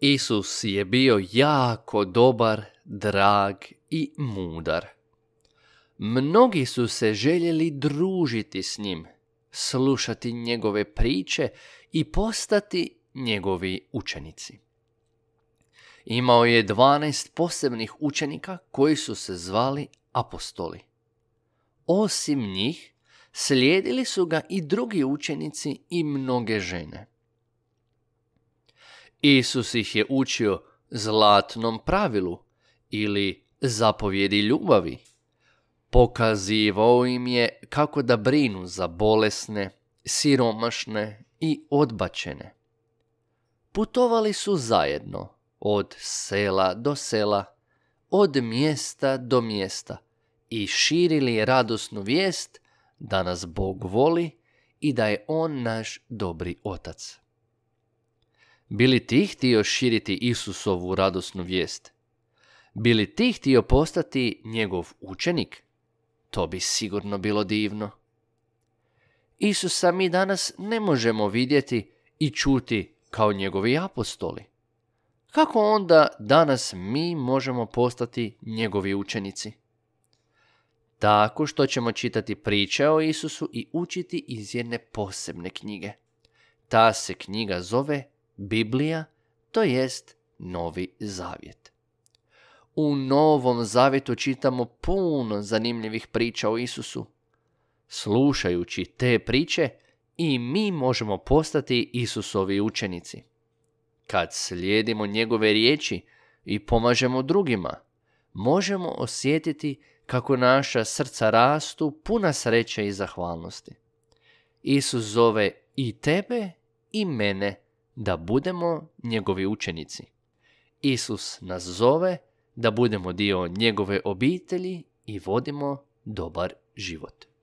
Isus je bio jako dobar, drag i mudar. Mnogi su se željeli družiti s njim, slušati njegove priče i postati njegovi učenici. Imao je 12 posebnih učenika koji su se zvali apostoli. Osim njih, slijedili su ga i drugi učenici i mnoge žene. Isus ih je učio zlatnom pravilu ili zapovjedi ljubavi. Pokazivao im je kako da brinu za bolesne, siromašne i odbačene. Putovali su zajedno, od sela do sela, od mjesta do mjesta i širili radosnu vijest da nas Bog voli i da je On naš dobri otac. Bili ti htio širiti Isusovu radosnu vijest? Bili ti htio postati njegov učenik? To bi sigurno bilo divno. Isusa mi danas ne možemo vidjeti i čuti kao njegovi apostoli. Kako onda danas mi možemo postati njegovi učenici? Tako što ćemo čitati priče o Isusu i učiti iz jedne posebne knjige. Ta se knjiga zove Biblija, to jest Novi Zavjet. U Novom Zavjetu čitamo puno zanimljivih priča o Isusu. Slušajući te priče, i mi možemo postati Isusovi učenici. Kad slijedimo njegove riječi i pomažemo drugima, možemo osjetiti kako naša srca rastu puna sreće i zahvalnosti. Isus zove i tebe i mene da budemo njegovi učenici. Isus nas zove da budemo dio njegove obitelji i vodimo dobar život.